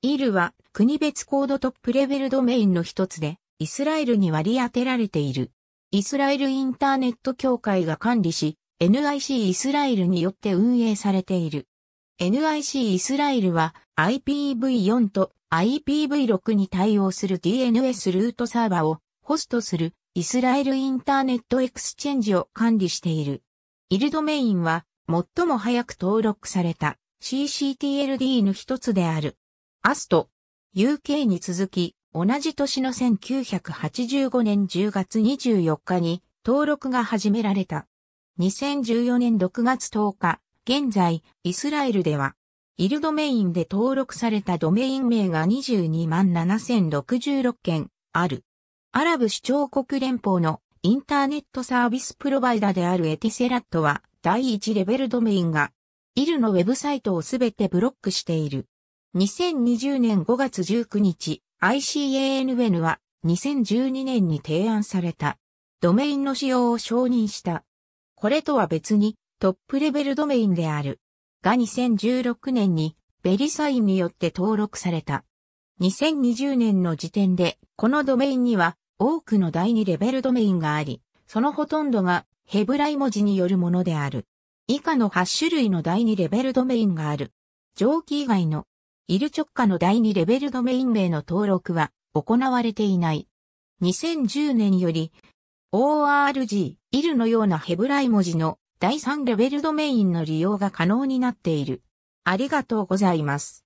イルは国別コードトップレベルドメインの一つで、イスラエルに割り当てられている。イスラエルインターネット協会が管理し、NIC イスラエルによって運営されている。NIC イスラエルは IPv4 と IPv6 に対応する DNS ルートサーバをホストするイスラエルインターネットエクスチェンジを管理している。イルドメインは最も早く登録された CCTLD の一つである。アスト、UK に続き、同じ年の1985年10月24日に登録が始められた。2014年6月10日、現在、イスラエルでは、イルドメインで登録されたドメイン名が22万7066件ある。アラブ首長国連邦のインターネットサービスプロバイダであるエティセラットは第1レベルドメインが、イルのウェブサイトをすべてブロックしている。2020年5月19日、ICANN は2012年に提案された。ドメインの使用を承認した。これとは別にトップレベルドメインである。が2016年にベリサインによって登録された。2020年の時点でこのドメインには多くの第2レベルドメインがあり、そのほとんどがヘブライ文字によるものである。以下の8種類の第2レベルドメインがある。上記以外のイル直下の第2レベルドメイン名の登録は行われていない。2010年より ORG、イルのようなヘブライ文字の第3レベルドメインの利用が可能になっている。ありがとうございます。